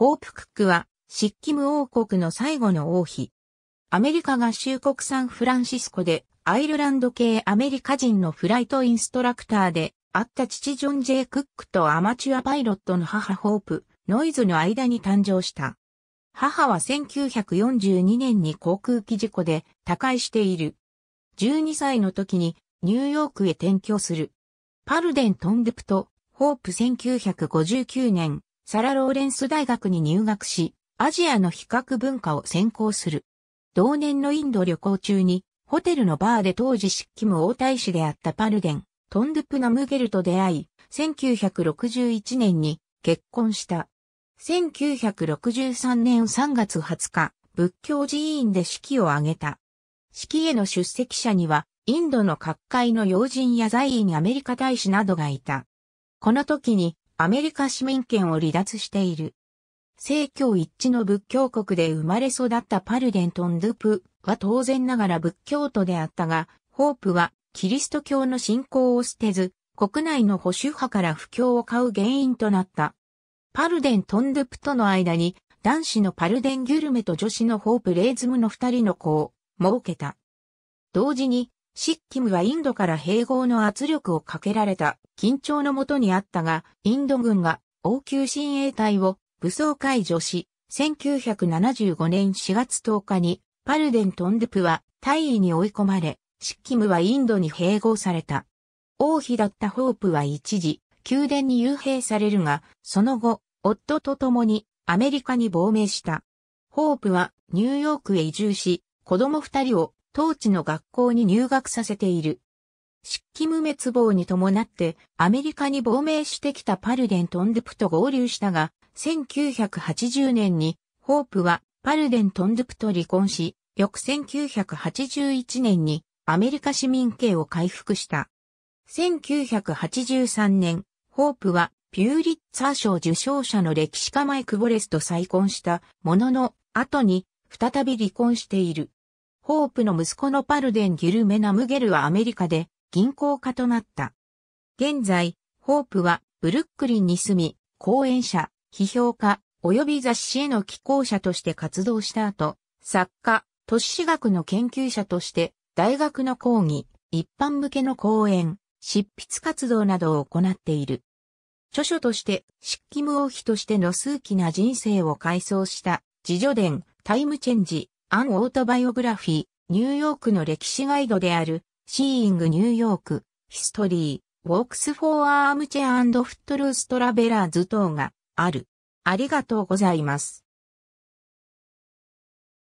ホープクックは、シッキム王国の最後の王妃。アメリカ合衆国産フランシスコで、アイルランド系アメリカ人のフライトインストラクターで、あった父ジョン・ジェイ・クックとアマチュアパイロットの母ホープ、ノイズの間に誕生した。母は1942年に航空機事故で他界している。12歳の時にニューヨークへ転居する。パルデン・トンデプト、ホープ1959年サラ・ローレンス大学に入学し、アジアの比較文化を専攻する。同年のインド旅行中に、ホテルのバーで当時執務王大使であったパルデン、トンドゥプナムゲルと出会い、1961年に結婚した。1963年3月20日、仏教寺院で式を挙げた。式への出席者には、インドの各界の要人や在院アメリカ大使などがいた。この時に、アメリカ市民権を離脱している。政教一致の仏教国で生まれ育ったパルデントン・ドゥプは当然ながら仏教徒であったが、ホープはキリスト教の信仰を捨てず、国内の保守派から不況を買う原因となった。パルデン・トンドゥプとの間に、男子のパルデン・ギュルメと女子のホープ・レイズムの二人の子を設けた。同時に、シッキムはインドから併合の圧力をかけられた緊張のもとにあったが、インド軍が王宮親衛隊を武装解除し、1975年4月10日にパルデントンデプは大尉に追い込まれ、シッキムはインドに併合された。王妃だったホープは一時、宮殿に幽閉されるが、その後、夫と共にアメリカに亡命した。ホープはニューヨークへ移住し、子供二人を当地の学校に入学させている。漆器無滅亡に伴ってアメリカに亡命してきたパルデン・トンドゥプと合流したが、1980年にホープはパルデン・トンドゥプと離婚し、翌1981年にアメリカ市民権を回復した。1983年、ホープはピューリッツァー賞受賞者の歴史家マイク・ボレスと再婚したものの後に再び離婚している。ホープの息子のパルデン・ギュルメナ・ムゲルはアメリカで銀行家となった。現在、ホープはブルックリンに住み、講演者、批評家、及び雑誌への寄稿者として活動した後、作家、都市学の研究者として、大学の講義、一般向けの講演、執筆活動などを行っている。著書として、漆器無王妃としての数奇な人生を改装した、自助伝、タイムチェンジ、アン・オートバイオグラフィー、ニューヨークの歴史ガイドである、シーイング・ニューヨーク、ヒストリー、ウォークス・フォー・アームチェア・フットルース・トラベラーズ等がある。ありがとうございます。